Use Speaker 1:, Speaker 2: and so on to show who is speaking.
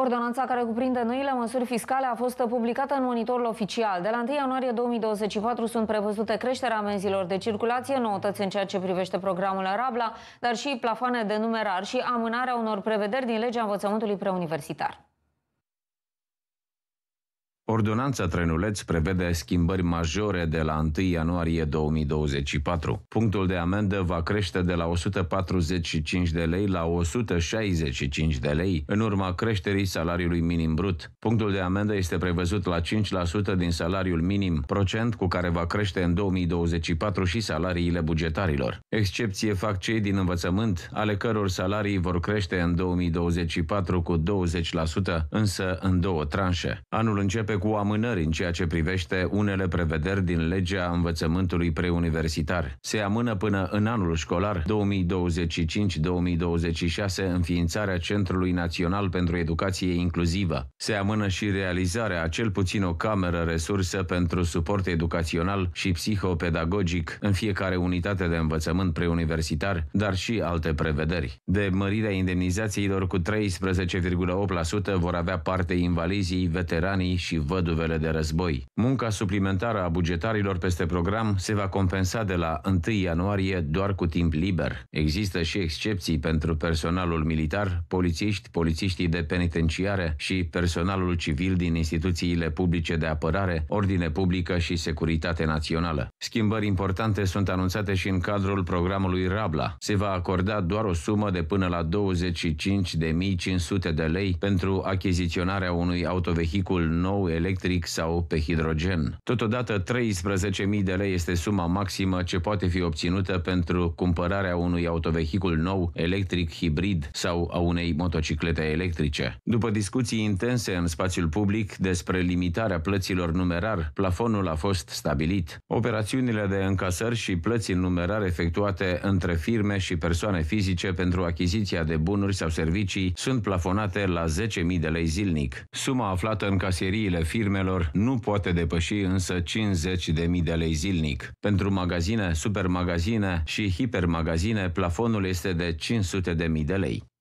Speaker 1: Ordonanța care cuprinde noile măsuri fiscale a fost publicată în monitorul oficial. De la 1 ianuarie 2024 sunt prevăzute creșterea amenzilor de circulație, noutăți în ceea ce privește programul Rabla, dar și plafoane de numerar și amânarea unor prevederi din legea învățământului preuniversitar.
Speaker 2: Ordonanța Trenuleț prevede schimbări majore de la 1 ianuarie 2024. Punctul de amendă va crește de la 145 de lei la 165 de lei în urma creșterii salariului minim brut. Punctul de amendă este prevăzut la 5% din salariul minim, procent cu care va crește în 2024 și salariile bugetarilor. Excepție fac cei din învățământ, ale căror salarii vor crește în 2024 cu 20%, însă în două tranșe. Anul începe cu amânări în ceea ce privește unele prevederi din legea învățământului preuniversitar. Se amână până în anul școlar 2025-2026 înființarea Centrului Național pentru Educație Inclusivă. Se amână și realizarea cel puțin o cameră resursă pentru suport educațional și psihopedagogic în fiecare unitate de învățământ preuniversitar, dar și alte prevederi. De mărirea indemnizațiilor cu 13,8% vor avea parte invalizii, veteranii și văduvele de război. Munca suplimentară a bugetarilor peste program se va compensa de la 1 ianuarie doar cu timp liber. Există și excepții pentru personalul militar, polițiști, polițiștii de penitenciare și personalul civil din instituțiile publice de apărare, ordine publică și securitate națională. Schimbări importante sunt anunțate și în cadrul programului Rabla. Se va acorda doar o sumă de până la 25.500 de lei pentru achiziționarea unui autovehicul nou electric sau pe hidrogen. Totodată, 13.000 de lei este suma maximă ce poate fi obținută pentru cumpărarea unui autovehicul nou, electric, hibrid sau a unei motociclete electrice. După discuții intense în spațiul public despre limitarea plăților numerar, plafonul a fost stabilit. Operațiunile de încasări și plăți în numerar efectuate între firme și persoane fizice pentru achiziția de bunuri sau servicii sunt plafonate la 10.000 de lei zilnic. Suma aflată în caseriile firmelor nu poate depăși însă 50 de mii de lei zilnic. Pentru magazine, supermagazine și hipermagazine, plafonul este de 500 de mii de lei.